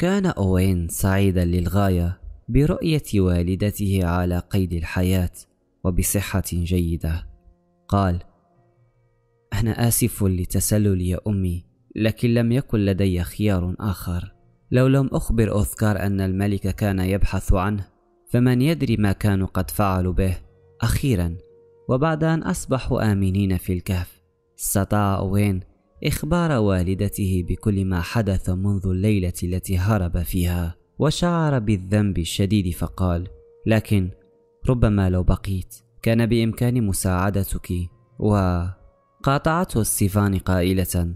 كان أوين سعيدا للغاية برؤية والدته على قيد الحياة وبصحة جيدة قال أنا آسف لتسلل يا أمي لكن لم يكن لدي خيار آخر لو لم أخبر أوثكار أن الملك كان يبحث عنه فمن يدري ما كانوا قد فعلوا به أخيرا وبعد أن أصبحوا آمنين في الكهف استطاع أوين إخبار والدته بكل ما حدث منذ الليلة التي هرب فيها وشعر بالذنب الشديد فقال لكن ربما لو بقيت كان بإمكاني مساعدتك و قاطعته ستيفان قائلة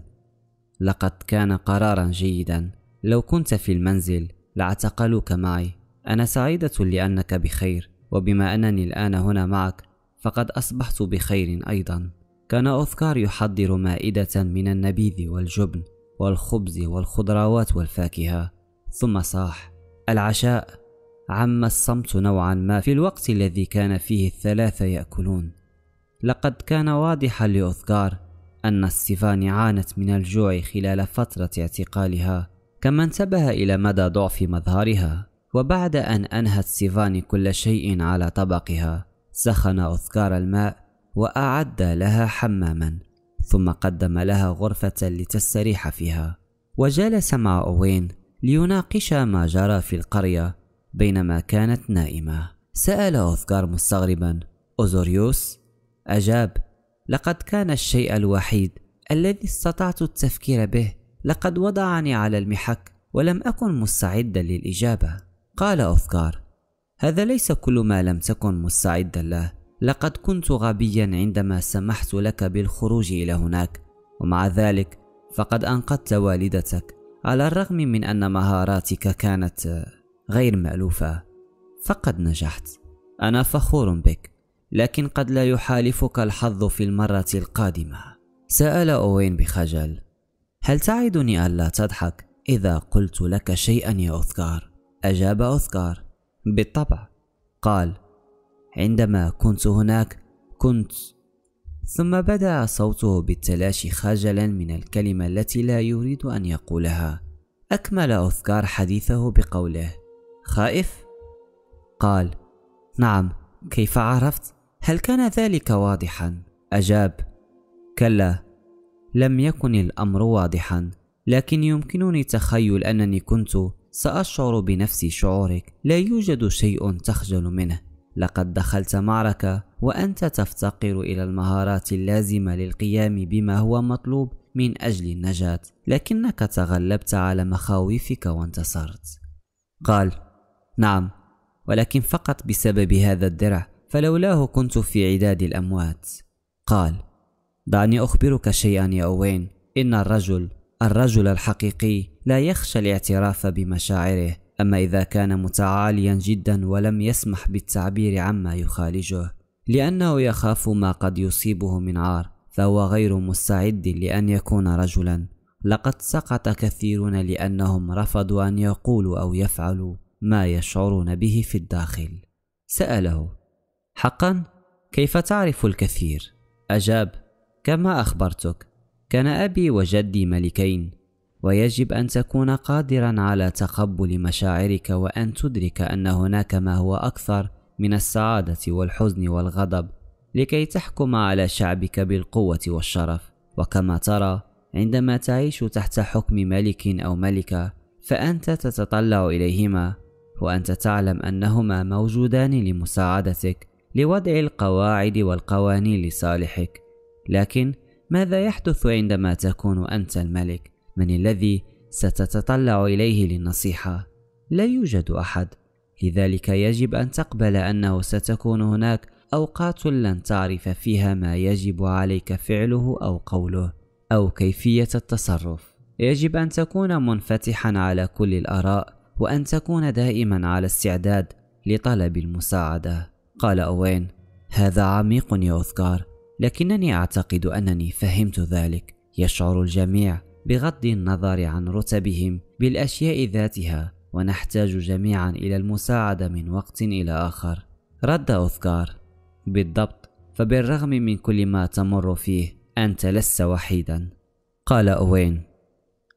لقد كان قرارا جيدا لو كنت في المنزل لاعتقلوك معي أنا سعيدة لأنك بخير وبما أنني الآن هنا معك فقد أصبحت بخير أيضا كان أوسكار يحضر مائدة من النبيذ والجبن والخبز والخضروات والفاكهة ثم صاح العشاء عم الصمت نوعا ما في الوقت الذي كان فيه الثلاثة يأكلون لقد كان واضحا لأوسكار أن ستيفاني عانت من الجوع خلال فترة اعتقالها كما انتبه إلى مدى ضعف مظهرها وبعد أن أنهت ستيفاني كل شيء على طبقها سخن أوسكار الماء واعد لها حماما ثم قدم لها غرفه لتستريح فيها وجلس مع اوين ليناقش ما جرى في القريه بينما كانت نائمه سال اوثغار مستغربا اوزوريوس اجاب لقد كان الشيء الوحيد الذي استطعت التفكير به لقد وضعني على المحك ولم أكن مستعدا للإجابة قال أوثغار هذا ليس كل ما لم تكن مستعدا له لقد كنت غبيا عندما سمحت لك بالخروج إلى هناك ومع ذلك فقد أنقذت والدتك على الرغم من أن مهاراتك كانت غير مألوفة فقد نجحت أنا فخور بك لكن قد لا يحالفك الحظ في المرة القادمة سأل أوين بخجل هل تعدني ألا تضحك إذا قلت لك شيئا يا أوثكار؟ أجاب أوثكار بالطبع قال عندما كنت هناك كنت ثم بدا صوته بالتلاشي خجلا من الكلمه التي لا يريد ان يقولها اكمل اوسكار حديثه بقوله خائف قال نعم كيف عرفت هل كان ذلك واضحا اجاب كلا لم يكن الامر واضحا لكن يمكنني تخيل انني كنت ساشعر بنفس شعورك لا يوجد شيء تخجل منه لقد دخلت معركة وأنت تفتقر إلى المهارات اللازمة للقيام بما هو مطلوب من أجل النجاة، لكنك تغلبت على مخاوفك وانتصرت. قال: نعم، ولكن فقط بسبب هذا الدرع، فلولاه كنت في عداد الأموات. قال: دعني أخبرك شيئا يا أوين، إن الرجل، الرجل الحقيقي لا يخشى الاعتراف بمشاعره، أما إذا كان متعاليا جدا ولم يسمح بالتعبير عما يخالجه لأنه يخاف ما قد يصيبه من عار فهو غير مستعد لأن يكون رجلا لقد سقط كثيرون لأنهم رفضوا أن يقولوا أو يفعلوا ما يشعرون به في الداخل سأله حقا كيف تعرف الكثير؟ أجاب كما أخبرتك كان أبي وجدي ملكين ويجب أن تكون قادرا على تقبل مشاعرك وأن تدرك أن هناك ما هو أكثر من السعادة والحزن والغضب لكي تحكم على شعبك بالقوة والشرف وكما ترى عندما تعيش تحت حكم ملك أو ملكة فأنت تتطلع إليهما وأنت تعلم أنهما موجودان لمساعدتك لوضع القواعد والقوانين لصالحك لكن ماذا يحدث عندما تكون أنت الملك؟ من الذي ستتطلع اليه للنصيحه لا يوجد احد لذلك يجب ان تقبل انه ستكون هناك اوقات لن تعرف فيها ما يجب عليك فعله او قوله او كيفيه التصرف يجب ان تكون منفتحا على كل الاراء وان تكون دائما على استعداد لطلب المساعده قال اوين هذا عميق يا أذكار لكنني اعتقد انني فهمت ذلك يشعر الجميع بغض النظر عن رتبهم بالاشياء ذاتها ونحتاج جميعا الى المساعده من وقت الى اخر رد اوثكار بالضبط فبالرغم من كل ما تمر فيه انت لست وحيدا قال اوين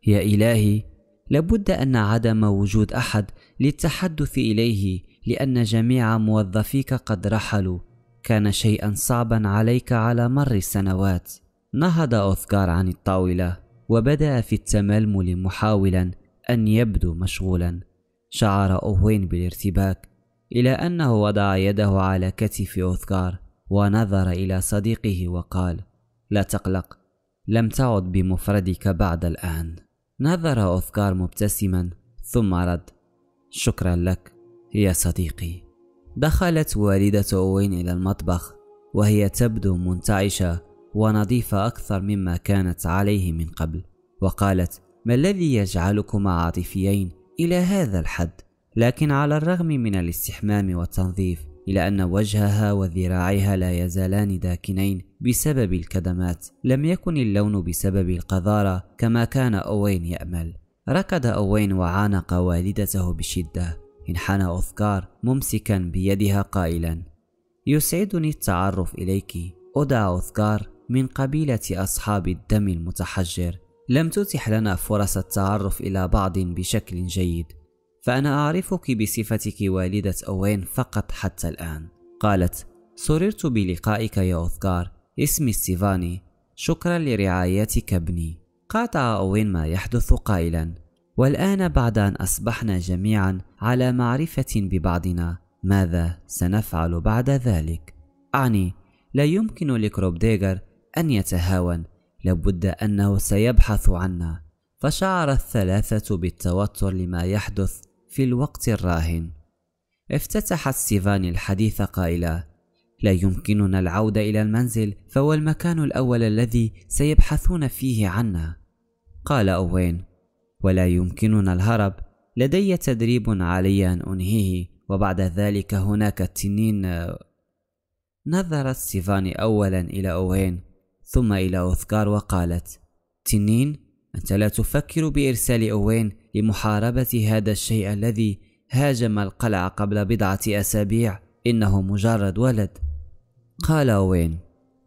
يا الهي لابد ان عدم وجود احد للتحدث اليه لان جميع موظفيك قد رحلوا كان شيئا صعبا عليك على مر السنوات نهض اوثكار عن الطاوله وبدأ في التململ محاولا أن يبدو مشغولا شعر أوين بالارتباك إلى أنه وضع يده على كتف أوثغار ونظر إلى صديقه وقال لا تقلق لم تعد بمفردك بعد الآن نظر أوثغار مبتسما ثم رد شكرا لك يا صديقي دخلت والدة أوين إلى المطبخ وهي تبدو منتعشة ونظيفة أكثر مما كانت عليه من قبل وقالت ما الذي يجعلكما عاطفيين إلى هذا الحد لكن على الرغم من الاستحمام والتنظيف إلى أن وجهها وذراعها لا يزالان داكنين بسبب الكدمات لم يكن اللون بسبب القذارة كما كان أوين يأمل ركض أوين وعانق والدته بشدة انحنى أوثكار ممسكا بيدها قائلا يسعدني التعرف إليك أدعى أوثكار من قبيلة أصحاب الدم المتحجر لم تتح لنا فرص التعرف إلى بعض بشكل جيد فأنا أعرفك بصفتك والدة أوين فقط حتى الآن قالت سررت بلقائك يا أوثكار اسمي ستيفاني شكرا لرعايتك ابني قاطع أوين ما يحدث قائلا والآن بعد أن أصبحنا جميعا على معرفة ببعضنا ماذا سنفعل بعد ذلك؟ أعني لا يمكن لكروبديغر أن يتهاون لابد أنه سيبحث عنا فشعر الثلاثة بالتوتر لما يحدث في الوقت الراهن افتتح ستيفاني الحديث قائلا لا يمكننا العودة إلى المنزل فهو المكان الأول الذي سيبحثون فيه عنا قال أوين ولا يمكننا الهرب لدي تدريب علي أن أنهيه وبعد ذلك هناك التنين نظر ستيفاني أولا إلى أوين ثم إلى أوثكار وقالت تنين أنت لا تفكر بإرسال أوين لمحاربة هذا الشيء الذي هاجم القلعة قبل بضعة أسابيع إنه مجرد ولد قال أوين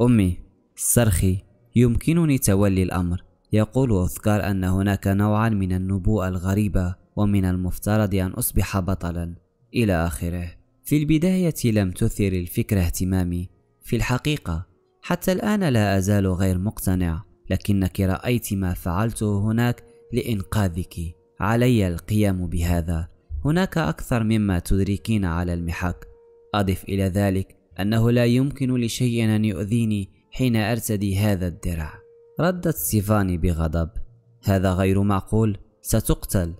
أمي صرخي يمكنني تولي الأمر يقول أوثكار أن هناك نوعا من النبوءة الغريبة ومن المفترض أن أصبح بطلا إلى آخره في البداية لم تثر الفكرة اهتمامي في الحقيقة حتى الآن لا أزال غير مقتنع لكنك رأيت ما فعلته هناك لإنقاذك علي القيام بهذا هناك أكثر مما تدركين على المحك أضف إلى ذلك أنه لا يمكن لشيء أن يؤذيني حين أرتدي هذا الدرع ردت سيفاني بغضب هذا غير معقول ستقتل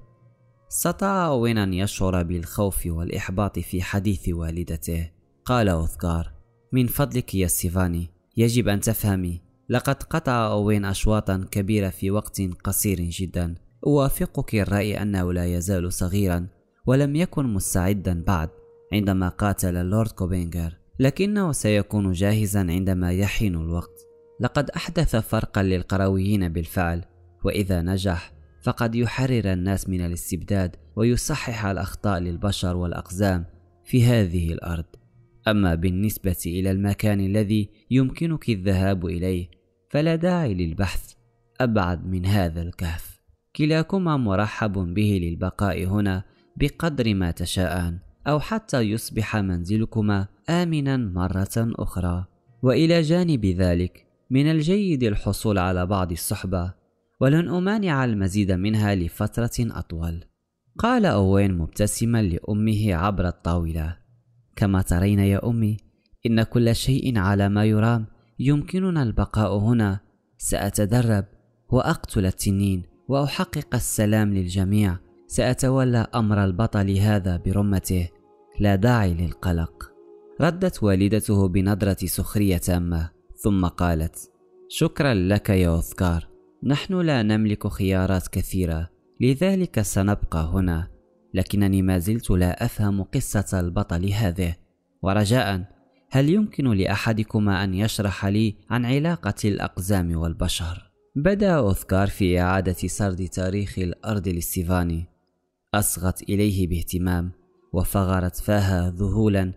استطاع أوين أن يشعر بالخوف والإحباط في حديث والدته قال أوثكار من فضلك يا سيفاني يجب أن تفهمي لقد قطع أوين أشواطا كبيرة في وقت قصير جدا أوافقك الرأي أنه لا يزال صغيرا ولم يكن مستعدا بعد عندما قاتل لورد كوبينجر لكنه سيكون جاهزا عندما يحين الوقت لقد أحدث فرقا للقرويين بالفعل وإذا نجح فقد يحرر الناس من الاستبداد ويصحح الأخطاء للبشر والأقزام في هذه الأرض أما بالنسبة إلى المكان الذي يمكنك الذهاب اليه فلا داعي للبحث ابعد من هذا الكهف كلاكما مرحب به للبقاء هنا بقدر ما تشاءان او حتى يصبح منزلكما امنا مره اخرى والى جانب ذلك من الجيد الحصول على بعض الصحبه ولن امانع المزيد منها لفتره اطول قال اوين مبتسما لامه عبر الطاوله كما ترين يا امي إن كل شيء على ما يرام يمكننا البقاء هنا سأتدرب وأقتل التنين وأحقق السلام للجميع سأتولى أمر البطل هذا برمته لا داعي للقلق ردت والدته بنظرة سخرية تامة ثم قالت شكرا لك يا أوثكار نحن لا نملك خيارات كثيرة لذلك سنبقى هنا لكنني ما زلت لا أفهم قصة البطل هذه ورجاء هل يمكن لأحدكما أن يشرح لي عن علاقة الأقزام والبشر؟ بدأ أوثكار في إعادة سرد تاريخ الأرض لستيفاني أصغت إليه باهتمام وفغرت فاها ذهولا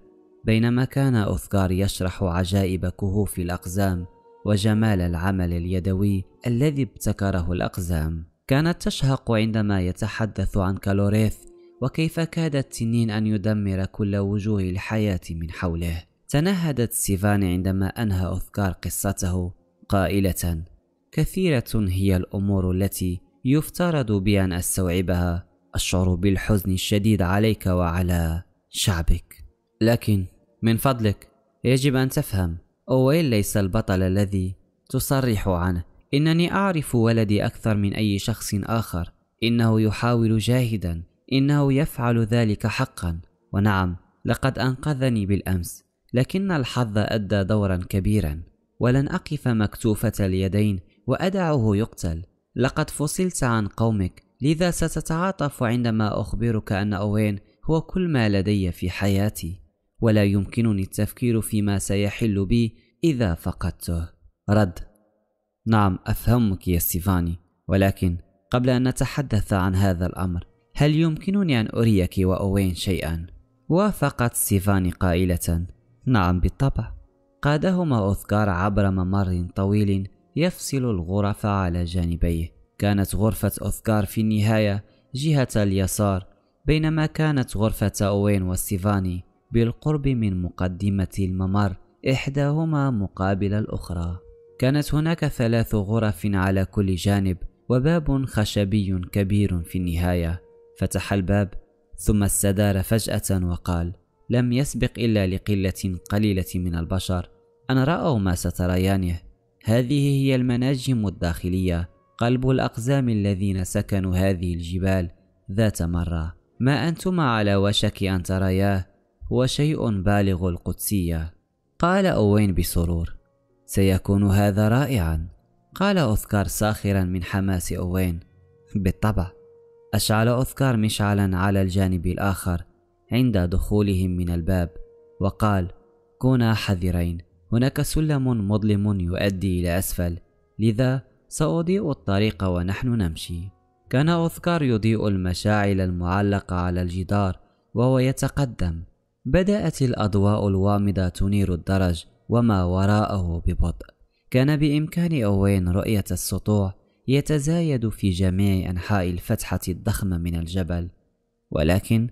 بينما كان أوثكار يشرح عجائب كهوف الأقزام وجمال العمل اليدوي الذي ابتكره الأقزام كانت تشهق عندما يتحدث عن كالوريث وكيف كاد التنين أن يدمر كل وجوه الحياة من حوله تنهدت ستيفاني عندما أنهى أوثكار قصته قائلة كثيرة هي الأمور التي يفترض بي أن أستوعبها أشعر بالحزن الشديد عليك وعلى شعبك لكن من فضلك يجب أن تفهم أويل ليس البطل الذي تصرح عنه إنني أعرف ولدي أكثر من أي شخص آخر إنه يحاول جاهدا إنه يفعل ذلك حقا ونعم لقد أنقذني بالأمس لكن الحظ أدى دورا كبيرا ولن أقف مكتوفة اليدين وأدعه يقتل لقد فصلت عن قومك لذا ستتعاطف عندما أخبرك أن أوين هو كل ما لدي في حياتي ولا يمكنني التفكير فيما سيحل بي إذا فقدته رد نعم أفهمك يا ستيفاني ولكن قبل أن نتحدث عن هذا الأمر هل يمكنني أن أريك وأوين شيئا؟ وافقت ستيفاني قائلة نعم بالطبع قادهما أوثكار عبر ممر طويل يفصل الغرف على جانبيه كانت غرفة أوثكار في النهاية جهة اليسار بينما كانت غرفة أوين وستيفاني بالقرب من مقدمة الممر إحداهما مقابل الأخرى كانت هناك ثلاث غرف على كل جانب وباب خشبي كبير في النهاية فتح الباب ثم استدار فجأة وقال لم يسبق إلا لقلة قليلة من البشر أن رأوا ما ستريانه هذه هي المناجم الداخلية قلب الأقزام الذين سكنوا هذه الجبال ذات مرة ما أنتما على وشك أن ترياه هو شيء بالغ القدسية قال أوين بسرور سيكون هذا رائعا قال أوسكار ساخرا من حماس أوين بالطبع أشعل أوسكار مشعلا على الجانب الآخر عند دخولهم من الباب وقال كونا حذرين هناك سلم مظلم يؤدي إلى أسفل لذا سأضيء الطريق ونحن نمشي كان أوسكار يضيء المشاعل المعلقة على الجدار وهو يتقدم بدأت الأضواء الوامضة تنير الدرج وما وراءه ببطء كان بإمكان أوين رؤية السطوع يتزايد في جميع أنحاء الفتحة الضخمة من الجبل ولكن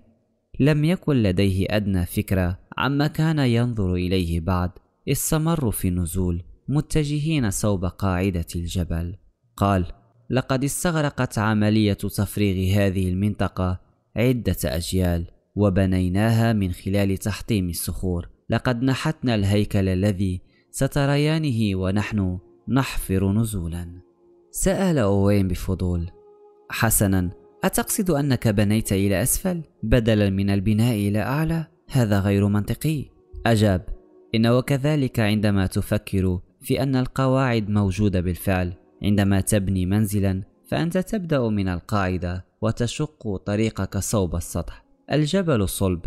لم يكن لديه أدنى فكرة عما كان ينظر إليه بعد استمروا في النزول متجهين صوب قاعدة الجبل قال لقد استغرقت عملية تفريغ هذه المنطقة عدة أجيال وبنيناها من خلال تحطيم الصخور لقد نحتنا الهيكل الذي ستريانه ونحن نحفر نزولا سأل أوين بفضول حسنا أتقصد أنك بنيت إلى أسفل بدلا من البناء إلى أعلى؟ هذا غير منطقي. أجاب: إنه كذلك عندما تفكر في أن القواعد موجودة بالفعل. عندما تبني منزلا فأنت تبدأ من القاعدة وتشق طريقك صوب السطح. الجبل صلب.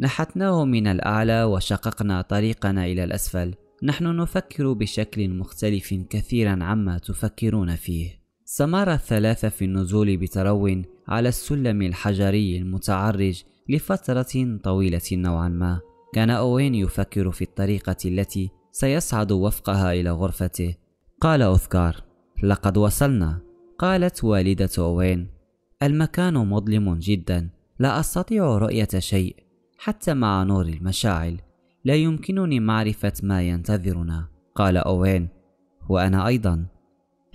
نحتناه من الأعلى وشققنا طريقنا إلى الأسفل. نحن نفكر بشكل مختلف كثيرا عما تفكرون فيه. سمار الثلاثة في النزول بترو على السلم الحجري المتعرج لفترة طويلة نوعا ما كان أوين يفكر في الطريقة التي سيصعد وفقها إلى غرفته قال أوثكار لقد وصلنا قالت والدة أوين المكان مظلم جدا لا أستطيع رؤية شيء حتى مع نور المشاعل لا يمكنني معرفة ما ينتظرنا قال أوين وأنا أيضا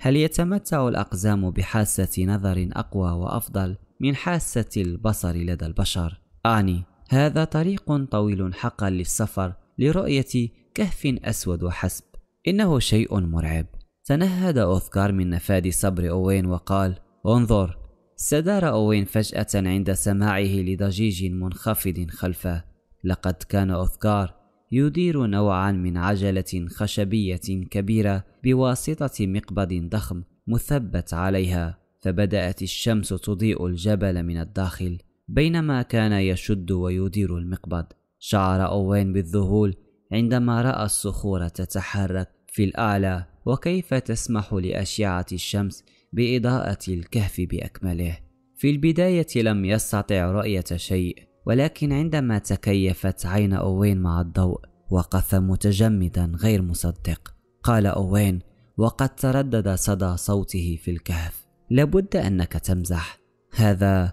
هل يتمتع الأقزام بحاسة نظر أقوى وأفضل من حاسة البصر لدى البشر؟ أعني هذا طريق طويل حقا للسفر لرؤية كهف أسود وحسب إنه شيء مرعب تنهد أوثكار من نفاد صبر أوين وقال انظر استدار أوين فجأة عند سماعه لضجيج منخفض خلفه لقد كان أوثكار يدير نوعا من عجلة خشبية كبيرة بواسطة مقبض ضخم مثبت عليها فبدأت الشمس تضيء الجبل من الداخل بينما كان يشد ويدير المقبض شعر أوين بالذهول عندما رأى الصخور تتحرك في الأعلى وكيف تسمح لأشعة الشمس بإضاءة الكهف بأكمله في البداية لم يستطع رؤية شيء ولكن عندما تكيفت عين أوين مع الضوء وقف متجمدا غير مصدق قال أوين وقد تردد صدى صوته في الكهف لابد أنك تمزح هذا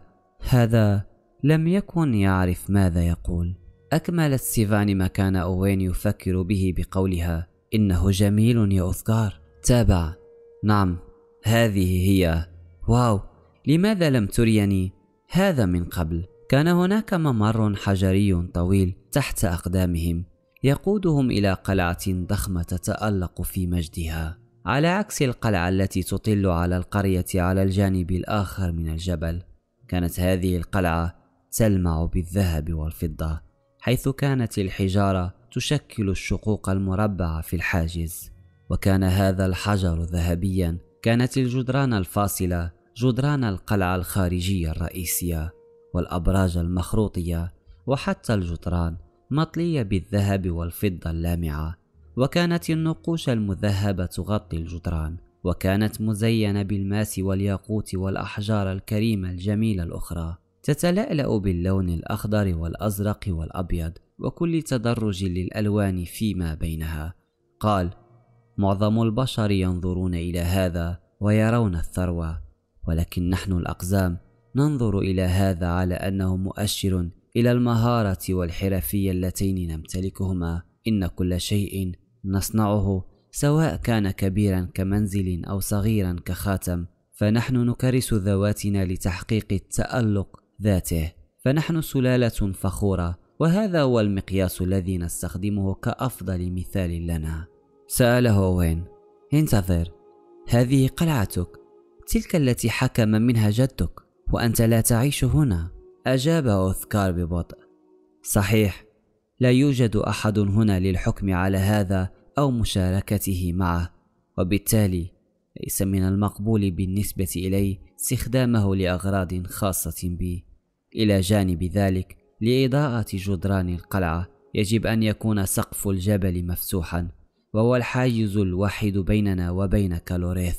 هذا لم يكن يعرف ماذا يقول أكملت سيفاني كان أوين يفكر به بقولها إنه جميل يا أوسكار تابع نعم هذه هي واو لماذا لم تريني هذا من قبل كان هناك ممر حجري طويل تحت أقدامهم يقودهم إلى قلعة ضخمة تتألق في مجدها على عكس القلعة التي تطل على القرية على الجانب الآخر من الجبل كانت هذه القلعة تلمع بالذهب والفضة حيث كانت الحجارة تشكل الشقوق المربعة في الحاجز وكان هذا الحجر ذهبيا كانت الجدران الفاصلة جدران القلعة الخارجية الرئيسية والأبراج المخروطية وحتى الجدران مطلية بالذهب والفضة اللامعة وكانت النقوش المذهبة تغطي الجدران وكانت مزينة بالماس والياقوت والأحجار الكريمة الجميلة الأخرى تتلألأ باللون الأخضر والأزرق والأبيض وكل تدرج للألوان فيما بينها قال معظم البشر ينظرون إلى هذا ويرون الثروة ولكن نحن الأقزام ننظر إلى هذا على أنه مؤشر إلى المهارة والحرفية اللتين نمتلكهما إن كل شيء نصنعه سواء كان كبيرا كمنزل أو صغيرا كخاتم فنحن نكرس ذواتنا لتحقيق التألق ذاته فنحن سلالة فخورة وهذا هو المقياس الذي نستخدمه كأفضل مثال لنا سأله وين انتظر هذه قلعتك تلك التي حكم منها جدك وأنت لا تعيش هنا أجاب أوثكار ببطء صحيح لا يوجد أحد هنا للحكم على هذا أو مشاركته معه وبالتالي ليس من المقبول بالنسبة إلي استخدامه لأغراض خاصة بي إلى جانب ذلك لإضاءة جدران القلعة يجب أن يكون سقف الجبل مفتوحا وهو الحاجز الوحيد بيننا وبين كالوريث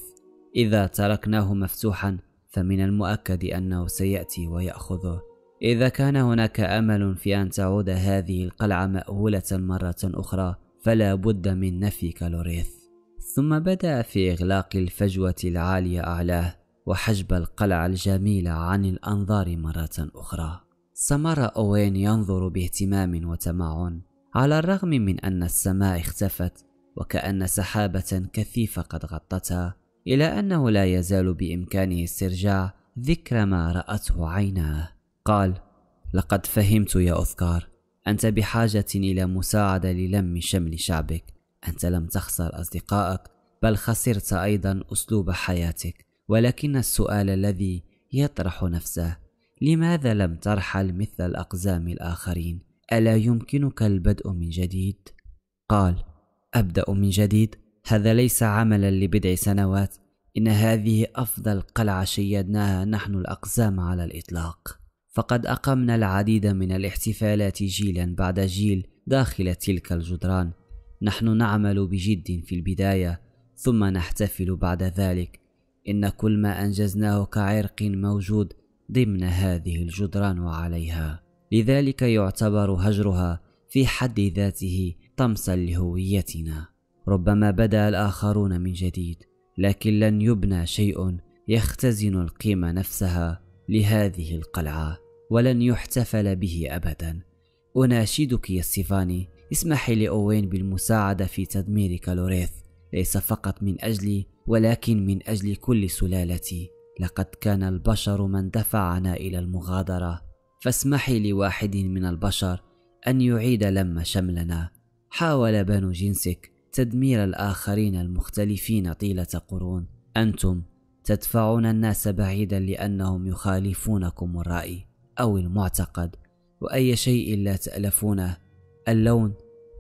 إذا تركناه مفتوحا فمن المؤكد أنه سيأتي ويأخذه إذا كان هناك أمل في أن تعود هذه القلعة مأهولة مرة أخرى فلا بد من نفي كالوريث ثم بدأ في إغلاق الفجوة العالية أعلاه وحجب القلعة الجميلة عن الأنظار مرة أخرى سمر أوين ينظر باهتمام وتمعن على الرغم من أن السماء اختفت وكأن سحابة كثيفة قد غطتها إلى أنه لا يزال بإمكانه استرجاع ذكر ما رأته عيناه قال لقد فهمت يا أذكار أنت بحاجة إلى مساعدة للم شمل شعبك أنت لم تخسر أصدقائك بل خسرت أيضا أسلوب حياتك ولكن السؤال الذي يطرح نفسه لماذا لم ترحل مثل الأقزام الآخرين؟ ألا يمكنك البدء من جديد؟ قال أبدأ من جديد هذا ليس عملا لبضع سنوات إن هذه أفضل قلعة شيدناها نحن الأقزام على الإطلاق فقد أقمنا العديد من الاحتفالات جيلا بعد جيل داخل تلك الجدران نحن نعمل بجد في البداية ثم نحتفل بعد ذلك إن كل ما أنجزناه كعرق موجود ضمن هذه الجدران وعليها لذلك يعتبر هجرها في حد ذاته طمسا لهويتنا ربما بدا الآخرون من جديد لكن لن يبنى شيء يختزن القيمة نفسها لهذه القلعة ولن يحتفل به أبدا أناشدك يا ستيفاني اسمحي لأوين بالمساعدة في تدمير كالوريث ليس فقط من أجلي ولكن من أجل كل سلالتي لقد كان البشر من دفعنا إلى المغادرة فاسمحي لواحد من البشر أن يعيد لم شملنا حاول بنو جنسك تدمير الآخرين المختلفين طيلة قرون أنتم تدفعون الناس بعيدا لأنهم يخالفونكم الرأي أو المعتقد وأي شيء لا تألفونه اللون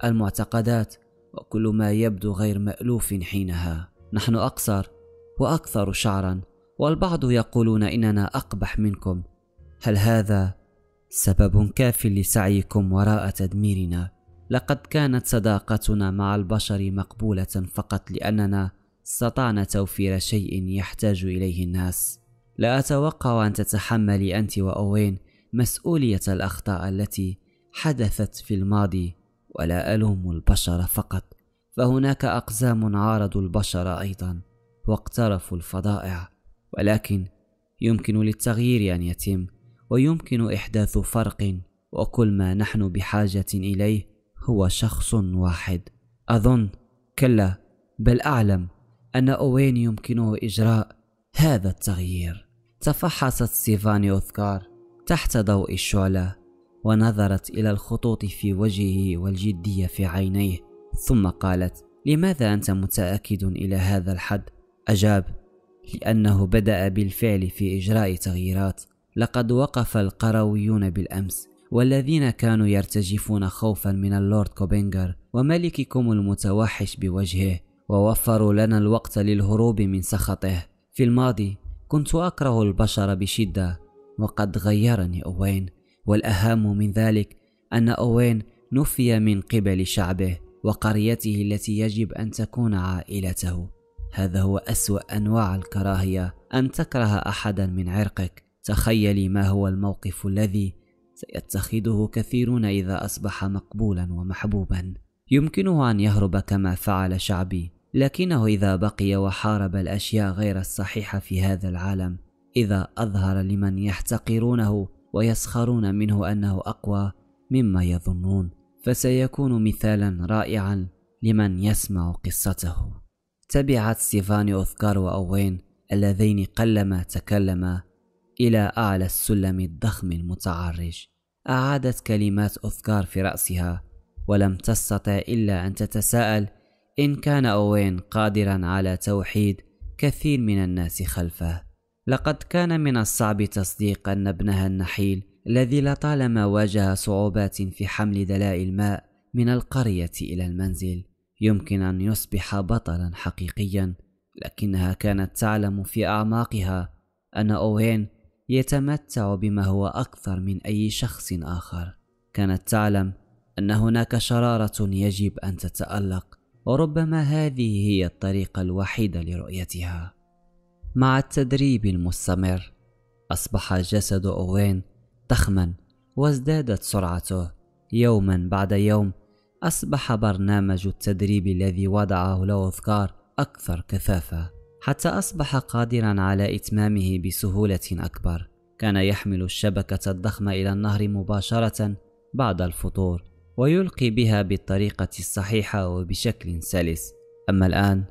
المعتقدات وكل ما يبدو غير مألوف حينها نحن أقصر وأكثر شعرا والبعض يقولون إننا أقبح منكم هل هذا سبب كاف لسعيكم وراء تدميرنا لقد كانت صداقتنا مع البشر مقبولة فقط لأننا استطعنا توفير شيء يحتاج إليه الناس لا أتوقع أن تتحملي أنت وأوين مسؤولية الأخطاء التي حدثت في الماضي ولا ألوم البشر فقط فهناك أقزام عارضوا البشر أيضا واقترفوا الفضائع ولكن يمكن للتغيير أن يتم ويمكن إحداث فرق وكل ما نحن بحاجة إليه هو شخص واحد أظن كلا بل أعلم أن أوين يمكنه إجراء هذا التغيير تفحصت سيفاني أوثكار تحت ضوء الشعلة ونظرت إلى الخطوط في وجهه والجدية في عينيه ثم قالت لماذا أنت متأكد إلى هذا الحد؟ أجاب لأنه بدأ بالفعل في إجراء تغييرات لقد وقف القرويون بالأمس والذين كانوا يرتجفون خوفا من اللورد كوبينجر وملككم المتوحش بوجهه ووفروا لنا الوقت للهروب من سخطه في الماضي كنت أكره البشر بشدة وقد غيرني أوين والأهم من ذلك أن أوين نفي من قبل شعبه وقريته التي يجب أن تكون عائلته هذا هو أسوأ أنواع الكراهية أن تكره أحدا من عرقك تخيلي ما هو الموقف الذي سيتخذه كثيرون إذا أصبح مقبولا ومحبوبا يمكنه أن يهرب كما فعل شعبي لكنه إذا بقي وحارب الأشياء غير الصحيحة في هذا العالم إذا أظهر لمن يحتقرونه ويسخرون منه أنه أقوى مما يظنون فسيكون مثالا رائعا لمن يسمع قصته تبعت ستيفاني أوثكار وأوين اللذين قلما تكلما إلى أعلى السلم الضخم المتعرج أعادت كلمات أفكار في رأسها ولم تستطع إلا أن تتساءل إن كان أوين قادرا على توحيد كثير من الناس خلفه لقد كان من الصعب تصديق أن ابنها النحيل الذي لطالما واجه صعوبات في حمل دلاء الماء من القرية إلى المنزل يمكن أن يصبح بطلا حقيقيا لكنها كانت تعلم في أعماقها أن أوين يتمتع بما هو اكثر من اي شخص اخر كانت تعلم ان هناك شراره يجب ان تتالق وربما هذه هي الطريقه الوحيده لرؤيتها مع التدريب المستمر اصبح جسد اوين ضخما وازدادت سرعته يوما بعد يوم اصبح برنامج التدريب الذي وضعه لوثكار اذكار اكثر كثافه حتى أصبح قادرا على إتمامه بسهولة أكبر كان يحمل الشبكة الضخمة إلى النهر مباشرة بعد الفطور ويلقي بها بالطريقة الصحيحة وبشكل سلس أما الآن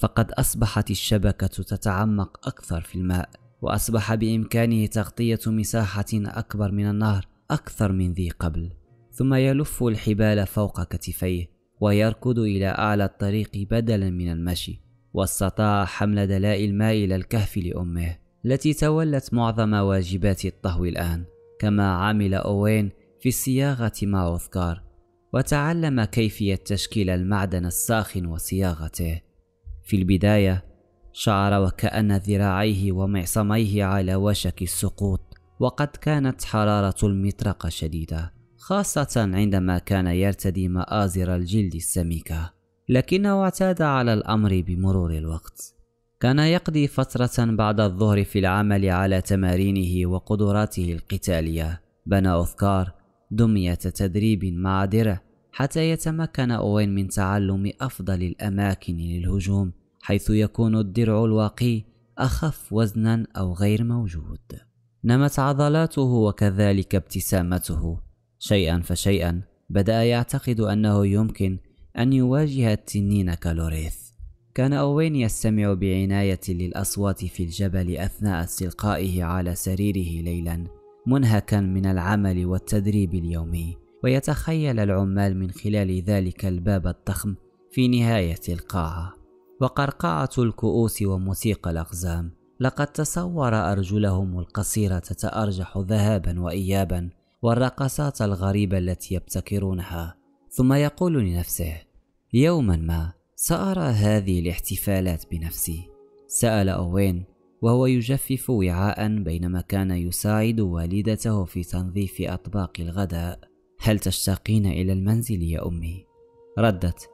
فقد أصبحت الشبكة تتعمق أكثر في الماء وأصبح بإمكانه تغطية مساحة أكبر من النهر أكثر من ذي قبل ثم يلف الحبال فوق كتفيه ويركض إلى أعلى الطريق بدلا من المشي واستطاع حمل دلاء الماء إلى الكهف لأمه التي تولت معظم واجبات الطهو الآن كما عمل أوين في الصياغة مع أوذكار وتعلم كيفية تشكيل المعدن الساخن وصياغته في البداية شعر وكأن ذراعيه ومعصميه على وشك السقوط وقد كانت حرارة المطرقة شديدة خاصة عندما كان يرتدي مآزر الجلد السميكة لكنه اعتاد على الأمر بمرور الوقت كان يقضي فترة بعد الظهر في العمل على تمارينه وقدراته القتالية بنى أذكار دمية تدريب مع درع حتى يتمكن أوين من تعلم أفضل الأماكن للهجوم حيث يكون الدرع الواقي أخف وزنا أو غير موجود نمت عضلاته وكذلك ابتسامته شيئا فشيئا بدأ يعتقد أنه يمكن أن يواجه التنين كالوريث كان أوين يستمع بعناية للأصوات في الجبل أثناء استلقائه على سريره ليلا منهكا من العمل والتدريب اليومي ويتخيل العمال من خلال ذلك الباب الضخم في نهاية القاعة وقرقعة الكؤوس وموسيقى الأقزام لقد تصور أرجلهم القصيرة تتأرجح ذهابا وإيابا والرقصات الغريبة التي يبتكرونها ثم يقول لنفسه يوما ما سأرى هذه الاحتفالات بنفسي سأل أوين وهو يجفف وعاء بينما كان يساعد والدته في تنظيف أطباق الغداء هل تشتاقين إلى المنزل يا أمي؟ ردت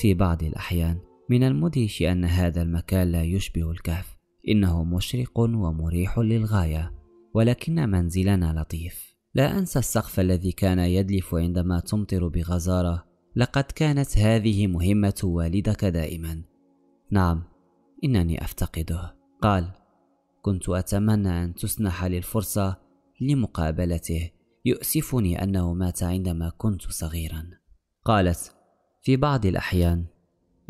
في بعض الأحيان من المدهش أن هذا المكان لا يشبه الكهف إنه مشرق ومريح للغاية ولكن منزلنا لطيف لا أنسى السقف الذي كان يدلف عندما تمطر بغزارة لقد كانت هذه مهمة والدك دائما نعم إنني أفتقده قال كنت أتمنى أن تسنح لي الفرصة لمقابلته يؤسفني أنه مات عندما كنت صغيرا قالت في بعض الأحيان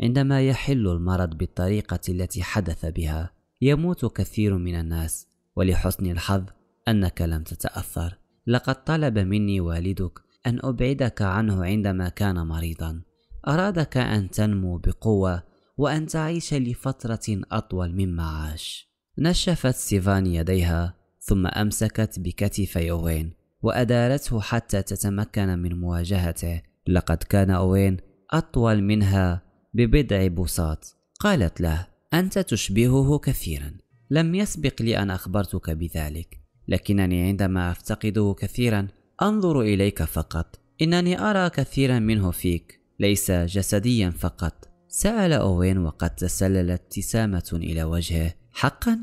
عندما يحل المرض بالطريقة التي حدث بها يموت كثير من الناس ولحسن الحظ أنك لم تتأثر لقد طلب مني والدك أن أبعدك عنه عندما كان مريضا أرادك أن تنمو بقوة وأن تعيش لفترة أطول مما عاش نشفت سيفان يديها ثم أمسكت بكتف أوين وأدارته حتى تتمكن من مواجهته لقد كان أوين أطول منها ببضع بوصات قالت له أنت تشبهه كثيرا لم يسبق لي أن أخبرتك بذلك لكنني عندما افتقده كثيرا انظر اليك فقط انني ارى كثيرا منه فيك ليس جسديا فقط سال اوين وقد تسللت ابتسامه الى وجهه حقا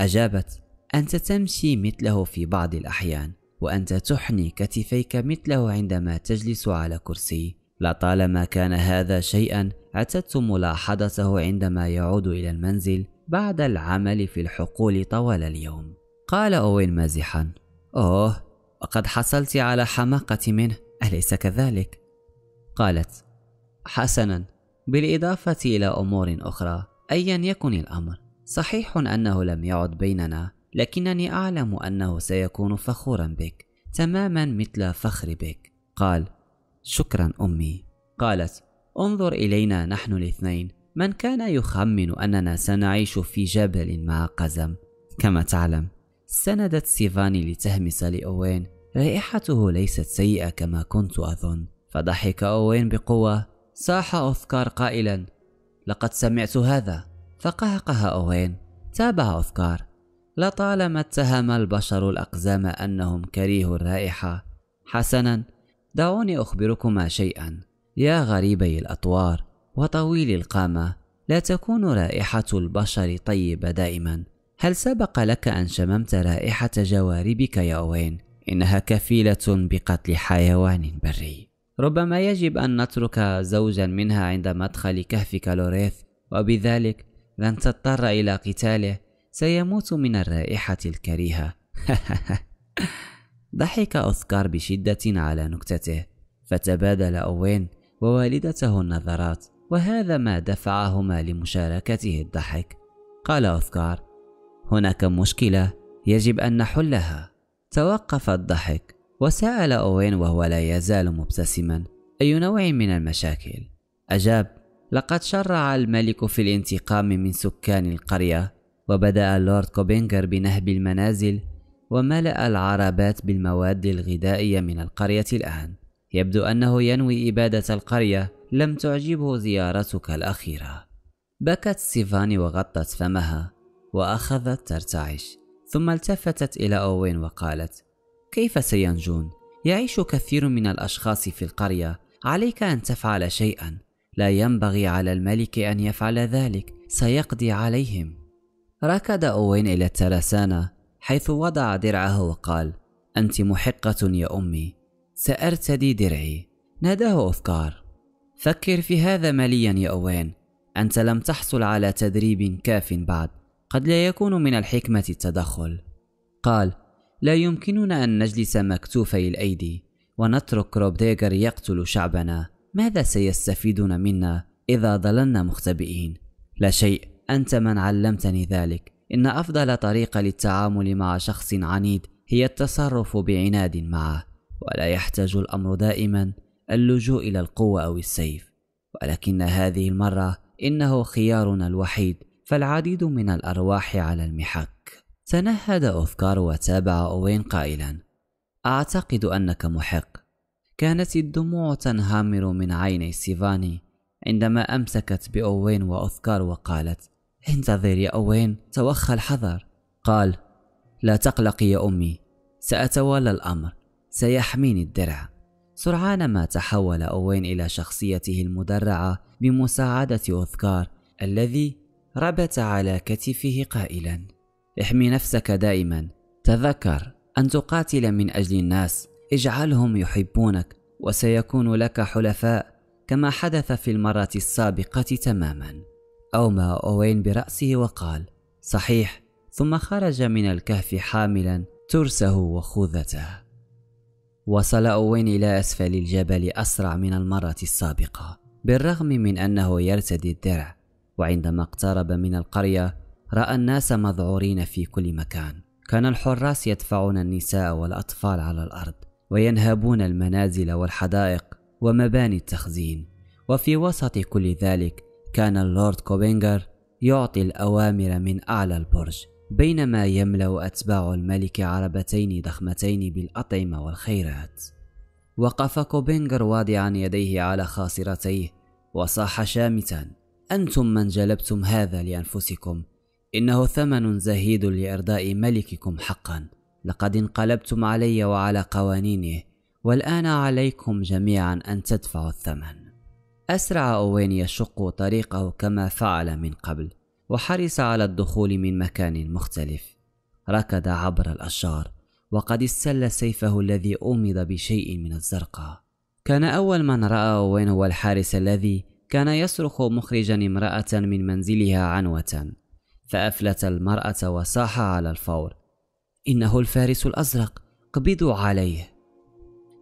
اجابت انت تمشي مثله في بعض الاحيان وانت تحني كتفيك مثله عندما تجلس على كرسي لطالما كان هذا شيئا اعتدت ملاحظته عندما يعود الى المنزل بعد العمل في الحقول طوال اليوم قال أوين مازحا أوه وقد حصلت على حماقة منه أليس كذلك؟ قالت حسنا بالإضافة إلى أمور أخرى أيا يكن الأمر صحيح أنه لم يعد بيننا لكنني أعلم أنه سيكون فخورا بك تماما مثل فخر بك قال شكرا أمي قالت انظر إلينا نحن الاثنين من كان يخمن أننا سنعيش في جبل مع قزم كما تعلم سندت سيفاني لتهمس لأوين رائحته ليست سيئة كما كنت أظن فضحك أوين بقوة صاح أوثكار قائلا لقد سمعت هذا فقهقه أوين تابع أوثكار لطالما اتهم البشر الأقزام أنهم كريهوا الرائحة حسنا دعوني أخبركما شيئا يا غريبي الأطوار وطويلي القامة لا تكون رائحة البشر طيبة دائما هل سبق لك أن شممت رائحة جواربك يا أوين؟ إنها كفيلة بقتل حيوان بري ربما يجب أن نترك زوجا منها عند مدخل كهفك كالوريث وبذلك لن تضطر إلى قتاله سيموت من الرائحة الكريهة ضحك أوسكار بشدة على نكتته فتبادل أوين ووالدته النظرات وهذا ما دفعهما لمشاركته الضحك قال أوسكار هناك مشكلة يجب أن نحلها توقف الضحك وسأل أوين وهو لا يزال مبتسما أي نوع من المشاكل أجاب لقد شرع الملك في الانتقام من سكان القرية وبدأ اللورد كوبينجر بنهب المنازل وملأ العربات بالمواد الغذائية من القرية الآن يبدو أنه ينوي إبادة القرية لم تعجبه زيارتك الأخيرة بكت سيفاني وغطت فمها وأخذت ترتعش ثم التفتت إلى أوين وقالت كيف سينجون؟ يعيش كثير من الأشخاص في القرية عليك أن تفعل شيئا لا ينبغي على الملك أن يفعل ذلك سيقضي عليهم ركض أوين إلى الترسانة حيث وضع درعه وقال أنت محقة يا أمي سأرتدي درعي ناداه أفكار فكر في هذا مليا يا أوين أنت لم تحصل على تدريب كاف بعد قد لا يكون من الحكمة التدخل قال لا يمكننا أن نجلس مكتوفي الأيدي ونترك روب ديجر يقتل شعبنا ماذا سيستفيدون منا إذا ظللنا مختبئين لا شيء أنت من علمتني ذلك إن أفضل طريقة للتعامل مع شخص عنيد هي التصرف بعناد معه ولا يحتاج الأمر دائما اللجوء إلى القوة أو السيف ولكن هذه المرة إنه خيارنا الوحيد فالعديد من الأرواح على المحك تنهد أوفكار وتابع أوين قائلا أعتقد أنك محق كانت الدموع تنهمر من عيني سيفاني عندما أمسكت بأوين وأوفكار وقالت انتظر يا أوين توخى الحذر قال لا تقلقي يا أمي سأتولى الأمر سيحميني الدرع سرعان ما تحول أوين إلى شخصيته المدرعة بمساعدة أوسكار الذي ربت على كتفه قائلا احمي نفسك دائما تذكر أن تقاتل من أجل الناس اجعلهم يحبونك وسيكون لك حلفاء كما حدث في المرة السابقة تماما أومى أوين برأسه وقال صحيح ثم خرج من الكهف حاملا ترسه وخوذته وصل أوين إلى أسفل الجبل أسرع من المرة السابقة بالرغم من أنه يرتدي الدرع وعندما اقترب من القرية رأى الناس مذعورين في كل مكان كان الحراس يدفعون النساء والأطفال على الأرض وينهبون المنازل والحدائق ومباني التخزين وفي وسط كل ذلك كان اللورد كوبينجر يعطي الأوامر من أعلى البرج بينما يملأ أتباع الملك عربتين ضخمتين بالأطعمة والخيرات وقف كوبينجر واضعا يديه على خاصرتيه وصاح شامتا أنتم من جلبتم هذا لأنفسكم إنه ثمن زهيد لإرضاء ملككم حقا لقد انقلبتم علي وعلى قوانينه والآن عليكم جميعا أن تدفعوا الثمن أسرع أوين يشق طريقه كما فعل من قبل وحرص على الدخول من مكان مختلف ركض عبر الأشجار وقد استل سيفه الذي أومض بشيء من الزرقاء كان أول من رأى أوين هو الحارس الذي كان يصرخ مخرجا امرأة من منزلها عنوة فأفلت المرأة وصاح على الفور إنه الفارس الأزرق قبضوا عليه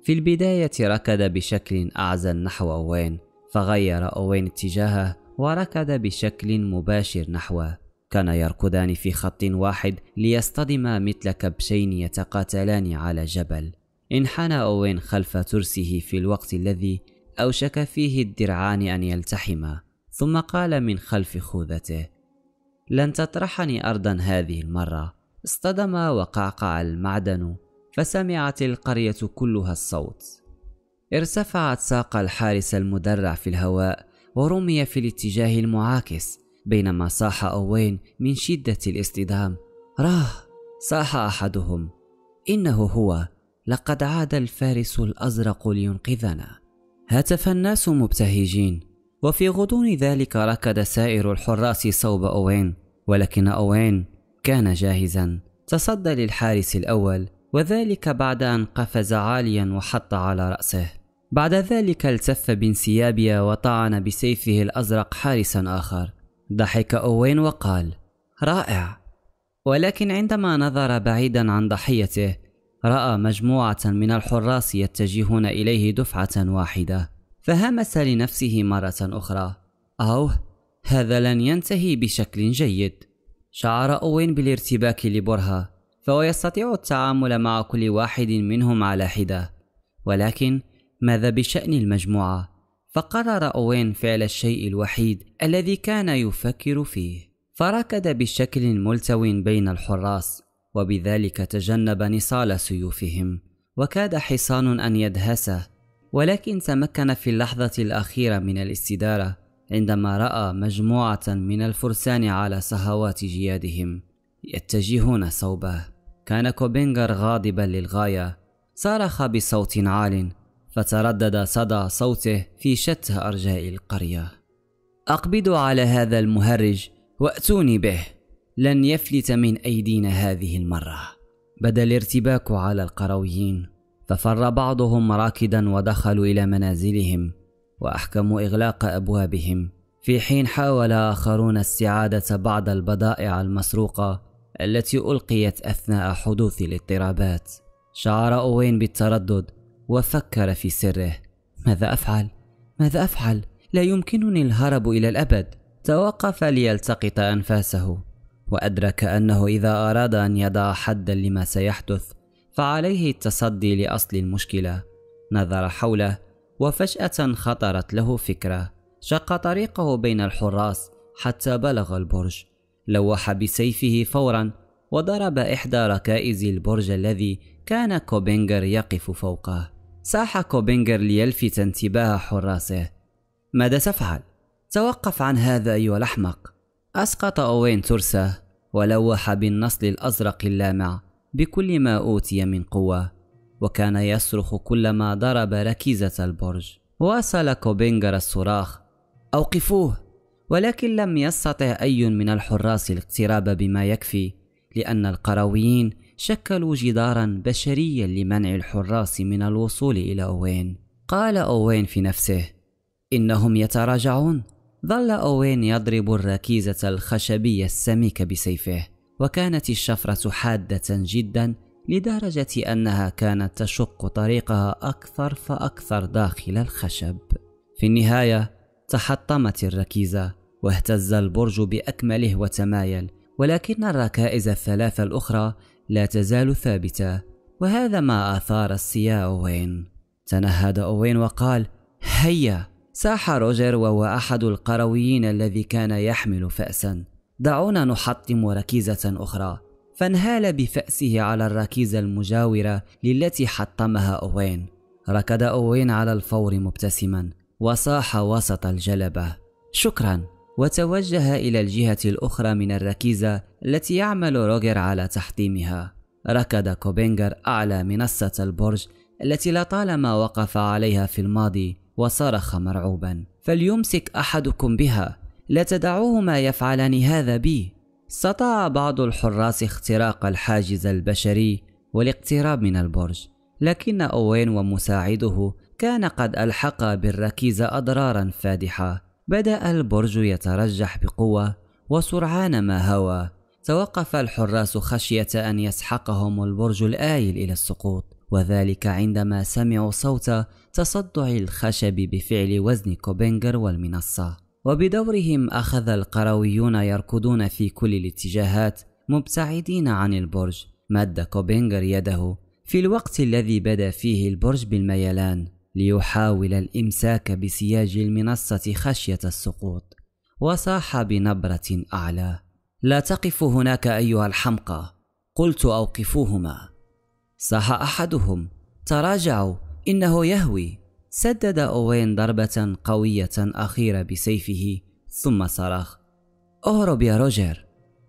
في البداية ركض بشكل أعزل نحو أوين فغير أوين اتجاهه وركض بشكل مباشر نحوه كان يركضان في خط واحد ليصطدما مثل كبشين يتقاتلان على جبل انحنى أوين خلف ترسه في الوقت الذي أوشك فيه الدرعان أن يلتحما ثم قال من خلف خوذته لن تطرحني أرضا هذه المرة اصطدم وقعقع المعدن فسمعت القرية كلها الصوت ارتفعت ساق الحارس المدرع في الهواء ورمي في الاتجاه المعاكس بينما صاح أوين من شدة الاصطدام راه صاح أحدهم إنه هو لقد عاد الفارس الأزرق لينقذنا هتف الناس مبتهجين وفي غضون ذلك ركض سائر الحراس صوب أوين ولكن أوين كان جاهزا تصدى للحارس الأول وذلك بعد أن قفز عاليا وحط على رأسه بعد ذلك التف بانسيابيا وطعن بسيفه الأزرق حارسا آخر ضحك أوين وقال رائع ولكن عندما نظر بعيدا عن ضحيته رأى مجموعة من الحراس يتجهون إليه دفعة واحدة فهمس لنفسه مرة أخرى أوه هذا لن ينتهي بشكل جيد شعر أوين بالارتباك لبرهة فهو يستطيع التعامل مع كل واحد منهم على حدة ولكن ماذا بشأن المجموعة؟ فقرر أوين فعل الشيء الوحيد الذي كان يفكر فيه فركض بشكل ملتو بين الحراس وبذلك تجنب نصال سيوفهم وكاد حصان ان يدهسه ولكن تمكن في اللحظه الاخيره من الاستداره عندما راى مجموعه من الفرسان على سهوات جيادهم يتجهون صوبه كان كوبينغر غاضبا للغايه صرخ بصوت عال فتردد صدى صوته في شتى ارجاء القريه اقبضوا على هذا المهرج واتوني به لن يفلت من أيدينا هذه المرة بدا الارتباك على القرويين ففر بعضهم راكدا ودخلوا إلى منازلهم وأحكموا إغلاق أبوابهم في حين حاول آخرون استعادة بعض البضائع المسروقة التي ألقيت أثناء حدوث الاضطرابات شعر أوين بالتردد وفكر في سره ماذا أفعل؟ ماذا أفعل؟ لا يمكنني الهرب إلى الأبد توقف ليلتقط أنفاسه وأدرك أنه إذا أراد أن يضع حدا لما سيحدث فعليه التصدي لأصل المشكلة نظر حوله وفجأة خطرت له فكرة شق طريقه بين الحراس حتى بلغ البرج لوح بسيفه فورا وضرب إحدى ركائز البرج الذي كان كوبينجر يقف فوقه ساح كوبينجر ليلفت انتباه حراسه ماذا تفعل؟ توقف عن هذا أيها الأحمق أسقط أوين ترسه ولوح بالنصل الأزرق اللامع بكل ما أوتي من قوة وكان يصرخ كلما ضرب ركيزة البرج واصل كوبينجر الصراخ أوقفوه ولكن لم يستطع أي من الحراس الاقتراب بما يكفي لأن القرويين شكلوا جدارا بشريا لمنع الحراس من الوصول إلى أوين قال أوين في نفسه إنهم يتراجعون ظل أوين يضرب الركيزة الخشبية السميكة بسيفه وكانت الشفرة حادة جدا لدرجة أنها كانت تشق طريقها أكثر فأكثر داخل الخشب في النهاية تحطمت الركيزة واهتز البرج بأكمله وتمايل ولكن الركائز الثلاثة الأخرى لا تزال ثابتة وهذا ما أثار الصياع أوين تنهد أوين وقال هيا ساح روجر وهو أحد القرويين الذي كان يحمل فأسا دعونا نحطم ركيزة أخرى فانهال بفأسه على الركيزة المجاورة للتي حطمها أوين ركض أوين على الفور مبتسما وصاح وسط الجلبة شكرا وتوجه إلى الجهة الأخرى من الركيزة التي يعمل روجر على تحطيمها ركض كوبينجر أعلى منصة البرج التي لطالما وقف عليها في الماضي وصرخ مرعوبا فليمسك احدكم بها لا تدعوهما يفعلان هذا بي استطاع بعض الحراس اختراق الحاجز البشري والاقتراب من البرج لكن اوين ومساعده كان قد الحقا بالركيزه اضرارا فادحه بدا البرج يترجح بقوه وسرعان ما هوى توقف الحراس خشيه ان يسحقهم البرج الايل الى السقوط وذلك عندما سمعوا صوت تصدع الخشب بفعل وزن كوبنجر والمنصة وبدورهم أخذ القرويون يركضون في كل الاتجاهات مبتعدين عن البرج مد كوبنجر يده في الوقت الذي بدا فيه البرج بالميلان ليحاول الإمساك بسياج المنصة خشية السقوط وصاح بنبرة أعلى لا تقف هناك أيها الحمقى قلت أوقفوهما صاح أحدهم تراجعوا إنه يهوي سدد أوين ضربة قوية أخيرة بسيفه ثم صرخ اهرب يا روجر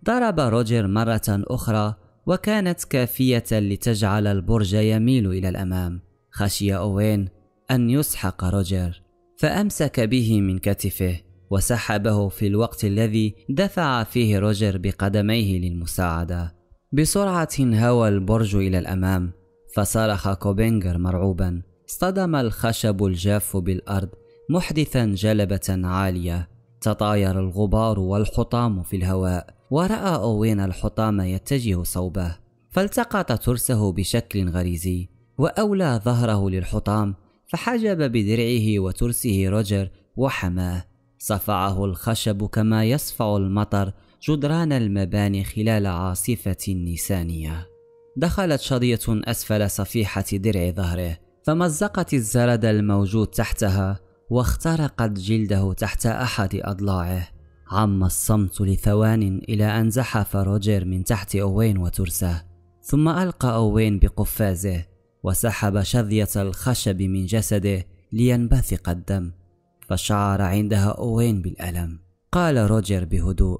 ضرب روجر مرة أخرى وكانت كافية لتجعل البرج يميل إلى الأمام خشي أوين أن يسحق روجر فأمسك به من كتفه وسحبه في الوقت الذي دفع فيه روجر بقدميه للمساعدة بسرعة هوى البرج إلى الأمام فصرخ كوبينجر مرعوبا اصطدم الخشب الجاف بالأرض محدثا جلبة عالية تطاير الغبار والحطام في الهواء ورأى أوين الحطام يتجه صوبه فالتقط ترسه بشكل غريزي وأولى ظهره للحطام فحجب بدرعه وترسه روجر وحماه صفعه الخشب كما يصفع المطر جدران المباني خلال عاصفة نيسانية دخلت شظية أسفل صفيحة درع ظهره فمزقت الزرد الموجود تحتها واخترقت جلده تحت أحد أضلاعه عم الصمت لثوان إلى أن زحف روجر من تحت أوين وترسه ثم ألقى أوين بقفازه وسحب شظية الخشب من جسده لينبثق الدم فشعر عندها أوين بالألم قال روجر بهدوء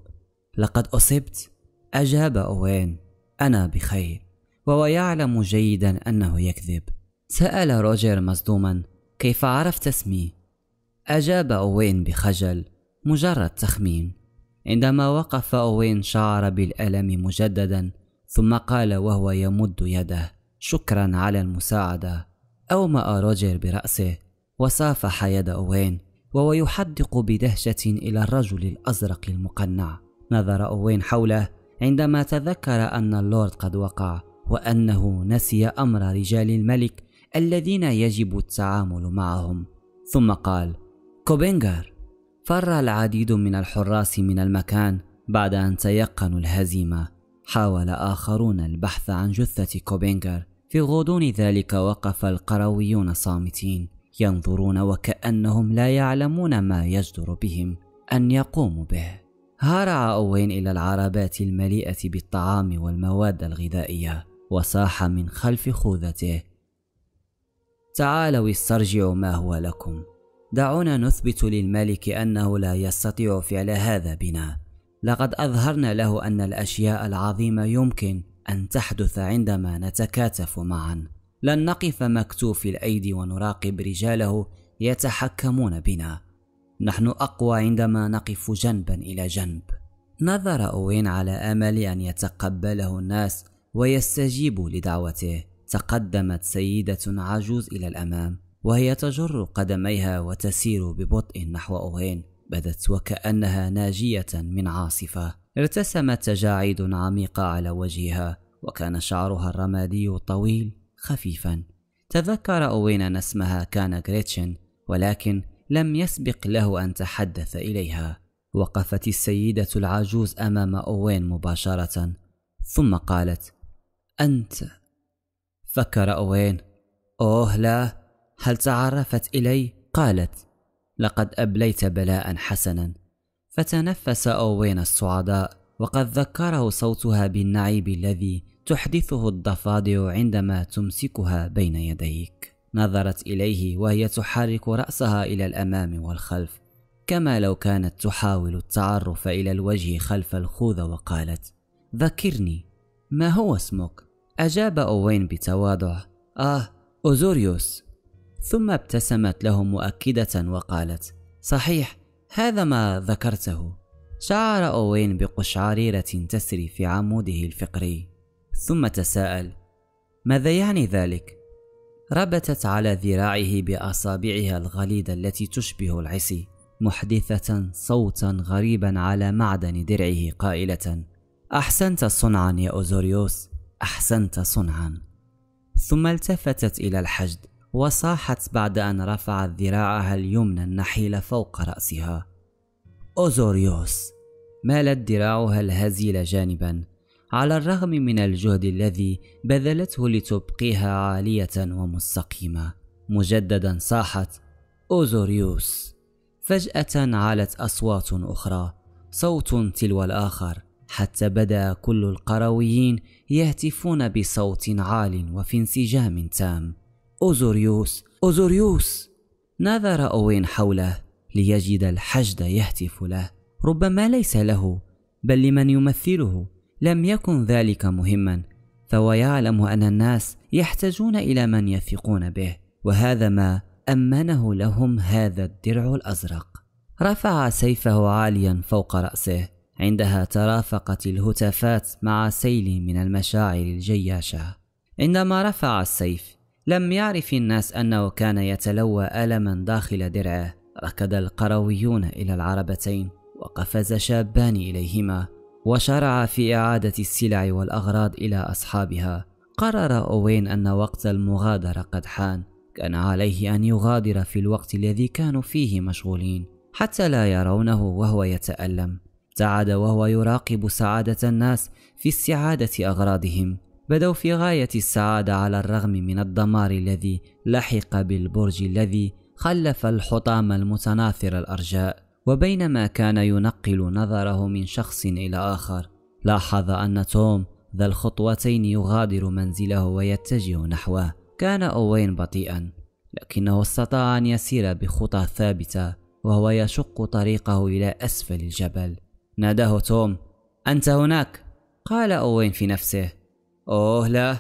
لقد أصبت أجاب أوين أنا بخير وهو يعلم جيدا أنه يكذب سأل روجر مصدوما كيف عرفت اسمي؟ أجاب أوين بخجل مجرد تخمين عندما وقف أوين شعر بالألم مجددا ثم قال وهو يمد يده شكرا على المساعدة أومأ روجر برأسه وصافح يد أوين وهو يحدق بدهشة إلى الرجل الأزرق المقنع نظر أوين حوله عندما تذكر أن اللورد قد وقع وأنه نسي أمر رجال الملك الذين يجب التعامل معهم ثم قال كوبينغر فر العديد من الحراس من المكان بعد أن تيقنوا الهزيمة حاول آخرون البحث عن جثة كوبينغر في غضون ذلك وقف القرويون صامتين ينظرون وكأنهم لا يعلمون ما يجدر بهم أن يقوموا به هرع أوين إلى العربات المليئة بالطعام والمواد الغذائية وصاح من خلف خوذته تعالوا استرجعوا ما هو لكم دعونا نثبت للملك أنه لا يستطيع فعل هذا بنا لقد أظهرنا له أن الأشياء العظيمة يمكن أن تحدث عندما نتكاتف معا لن نقف مكتوف الأيدي ونراقب رجاله يتحكمون بنا نحن أقوى عندما نقف جنبا إلى جنب نظر أوين على أمل أن يتقبله الناس ويستجيبوا لدعوته تقدمت سيدة عجوز إلى الأمام وهي تجر قدميها وتسير ببطء نحو أوين بدت وكأنها ناجية من عاصفة ارتسمت تجاعيد عميقة على وجهها وكان شعرها الرمادي الطويل خفيفا تذكر أوين أن اسمها كان غريتشن ولكن لم يسبق له أن تحدث إليها وقفت السيدة العجوز أمام أوين مباشرة ثم قالت أنت فكر أوين أوه لا هل تعرفت إلي؟ قالت لقد أبليت بلاء حسنا فتنفس أوين الصعداء وقد ذكره صوتها بالنعيب الذي تحدثه الضفادع عندما تمسكها بين يديك نظرت إليه وهي تحرك رأسها إلى الأمام والخلف كما لو كانت تحاول التعرف إلى الوجه خلف الخوذة وقالت ذكرني ما هو اسمك؟ أجاب أوين بتواضع آه أوزوريوس ثم ابتسمت له مؤكدة وقالت صحيح هذا ما ذكرته شعر أوين بقشعريرة تسري في عموده الفقري ثم تساءل ماذا يعني ذلك؟ ربتت على ذراعه باصابعها الغليظه التي تشبه العصي محدثه صوتا غريبا على معدن درعه قائله احسنت صنعا يا اوزوريوس احسنت صنعا ثم التفتت الى الحشد وصاحت بعد ان رفعت ذراعها اليمنى النحيل فوق راسها اوزوريوس مالت ذراعها الهزيل جانبا على الرغم من الجهد الذي بذلته لتبقيها عالية ومستقيمة مجددا صاحت أوزوريوس فجأة علت أصوات أخرى صوت تلو الآخر حتى بدا كل القرويين يهتفون بصوت عال وفي انسجام تام أوزوريوس أوزوريوس نظر أوين حوله ليجد الحشد يهتف له ربما ليس له بل لمن يمثله لم يكن ذلك مهما فهو يعلم أن الناس يحتاجون إلى من يثقون به وهذا ما أمنه لهم هذا الدرع الأزرق رفع سيفه عاليا فوق رأسه عندها ترافقت الهتافات مع سيل من المشاعر الجياشة عندما رفع السيف لم يعرف الناس أنه كان يتلوى ألما داخل درعه ركض القرويون إلى العربتين وقفز شابان إليهما وشرع في إعادة السلع والأغراض إلى أصحابها قرر أوين أن وقت المغادرة قد حان كان عليه أن يغادر في الوقت الذي كانوا فيه مشغولين حتى لا يرونه وهو يتألم ابتعد وهو يراقب سعادة الناس في استعادة أغراضهم بدوا في غاية السعادة على الرغم من الدمار الذي لحق بالبرج الذي خلف الحطام المتناثر الأرجاء وبينما كان ينقل نظره من شخص إلى آخر لاحظ أن توم ذا الخطوتين يغادر منزله ويتجه نحوه كان أوين بطيئا لكنه استطاع أن يسير بخطى ثابتة وهو يشق طريقه إلى أسفل الجبل ناداه توم أنت هناك قال أوين في نفسه أوه لا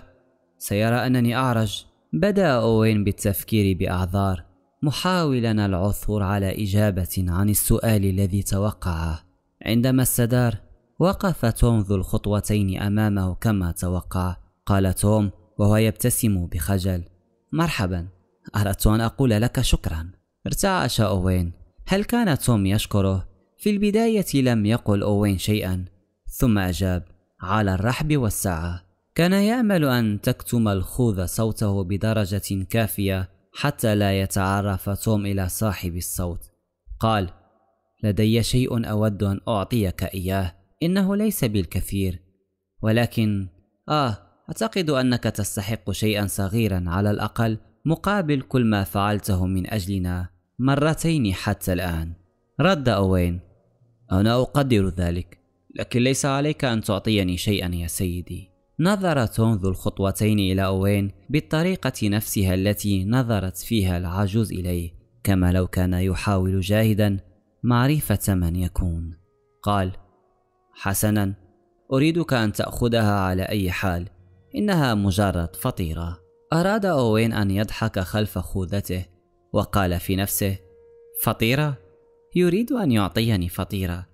سيرى أنني أعرج بدأ أوين بالتفكير بأعذار محاولا العثور على إجابة عن السؤال الذي توقعه عندما استدار وقف توم ذو الخطوتين أمامه كما توقع قال توم وهو يبتسم بخجل مرحبا أردت أن أقول لك شكرا ارتعش أوين هل كان توم يشكره؟ في البداية لم يقل أوين شيئا ثم أجاب على الرحب والسعة كان يأمل أن تكتم الخوذ صوته بدرجة كافية حتى لا يتعرف توم إلى صاحب الصوت قال لدي شيء أود أن أعطيك إياه إنه ليس بالكثير ولكن آه أعتقد أنك تستحق شيئا صغيرا على الأقل مقابل كل ما فعلته من أجلنا مرتين حتى الآن رد أوين أنا أقدر ذلك لكن ليس عليك أن تعطيني شيئا يا سيدي نظر توم ذو الخطوتين إلى أوين بالطريقة نفسها التي نظرت فيها العجوز إليه كما لو كان يحاول جاهدا معرفة من يكون قال حسنا أريدك أن تأخذها على أي حال إنها مجرد فطيرة أراد أوين أن يضحك خلف خوذته وقال في نفسه فطيرة؟ يريد أن يعطيني فطيرة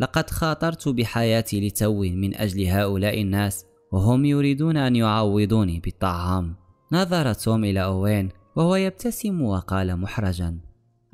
لقد خاطرت بحياتي لتو من أجل هؤلاء الناس وهم يريدون أن يعوضوني بالطعام نظر توم إلى أوين وهو يبتسم وقال محرجا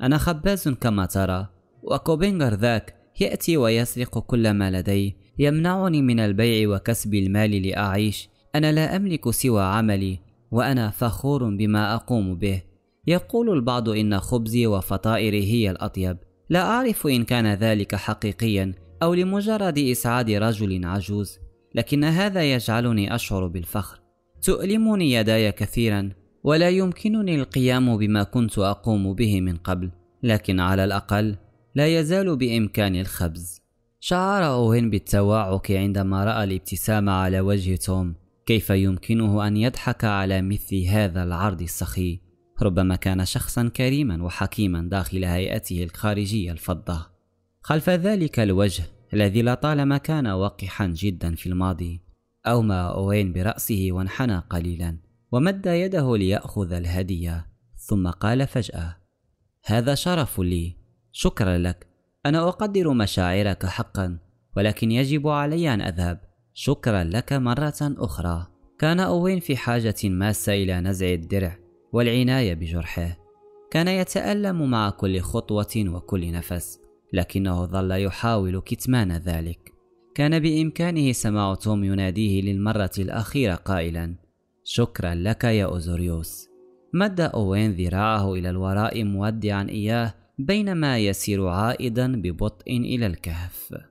أنا خباز كما ترى وكوبينغر ذاك يأتي ويسرق كل ما لدي يمنعني من البيع وكسب المال لأعيش أنا لا أملك سوى عملي وأنا فخور بما أقوم به يقول البعض إن خبزي وفطائري هي الأطيب لا أعرف إن كان ذلك حقيقيا أو لمجرد إسعاد رجل عجوز لكن هذا يجعلني أشعر بالفخر تؤلمني يداي كثيرا ولا يمكنني القيام بما كنت أقوم به من قبل لكن على الأقل لا يزال بإمكاني الخبز شعر أوهن بالتواعك عندما رأى الابتسام على وجه توم كيف يمكنه أن يضحك على مثل هذا العرض السخي ربما كان شخصا كريما وحكيما داخل هيئته الخارجية الفضة خلف ذلك الوجه الذي لطالما كان وقحا جدا في الماضي أومأ أوين برأسه وانحنى قليلا ومد يده ليأخذ الهدية ثم قال فجأة هذا شرف لي شكرا لك أنا أقدر مشاعرك حقا ولكن يجب علي أن أذهب شكرا لك مرة أخرى كان أوين في حاجة ماسة إلى نزع الدرع والعناية بجرحه كان يتألم مع كل خطوة وكل نفس لكنه ظل يحاول كتمان ذلك كان بإمكانه سماع توم يناديه للمرة الأخيرة قائلا شكرا لك يا أوزوريوس مد أوين ذراعه إلى الوراء مودعا إياه بينما يسير عائدا ببطء إلى الكهف